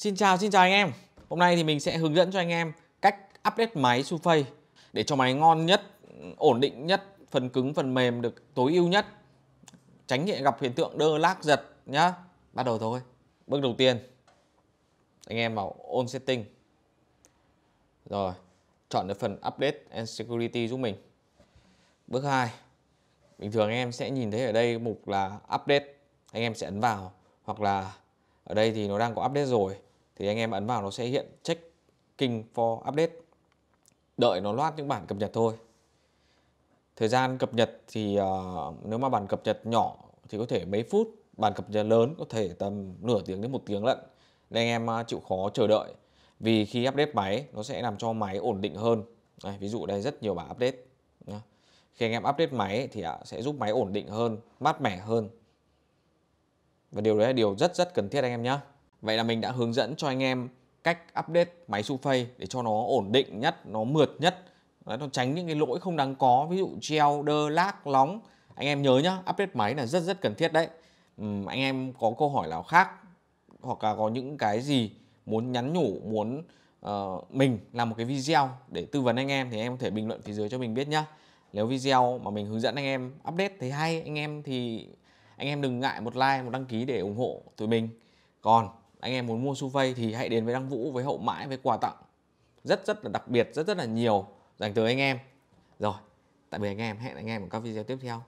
Xin chào, xin chào anh em Hôm nay thì mình sẽ hướng dẫn cho anh em cách update máy Surface Để cho máy ngon nhất, ổn định nhất, phần cứng, phần mềm được tối ưu nhất Tránh hiện gặp hiện tượng đơ lác giật nhá Bắt đầu thôi Bước đầu tiên Anh em vào On Setting Rồi Chọn được phần Update and Security giúp mình Bước 2 Bình thường anh em sẽ nhìn thấy ở đây mục là Update Anh em sẽ ấn vào Hoặc là ở đây thì nó đang có update rồi thì anh em ấn vào nó sẽ hiện checking for update đợi nó loát những bản cập nhật thôi thời gian cập nhật thì uh, nếu mà bản cập nhật nhỏ thì có thể mấy phút bản cập nhật lớn có thể tầm nửa tiếng đến một tiếng lận nên anh em ờ, chịu khó chờ đợi vì khi update máy nó sẽ làm cho máy ổn định hơn đây, ví dụ đây rất nhiều bản update khi anh em update máy thì sẽ giúp máy ổn định hơn mát mẻ hơn và điều đấy là điều rất rất cần thiết anh em nhé Vậy là mình đã hướng dẫn cho anh em cách update máy su để cho nó ổn định nhất, nó mượt nhất, Đấy, nó tránh những cái lỗi không đáng có, ví dụ treo, đơ, lác, lóng. Anh em nhớ nhá, update máy là rất rất cần thiết đấy. Uhm, anh em có câu hỏi nào khác hoặc là có những cái gì muốn nhắn nhủ, muốn uh, mình làm một cái video để tư vấn anh em thì em có thể bình luận phía dưới cho mình biết nhá. Nếu video mà mình hướng dẫn anh em update thấy hay anh em thì anh em đừng ngại một like, một đăng ký để ủng hộ tụi mình. Còn anh em muốn mua Suvay thì hãy đến với Đăng Vũ với hậu mãi với quà tặng rất rất là đặc biệt rất rất là nhiều dành tới anh em rồi tạm biệt anh em hẹn anh em ở các video tiếp theo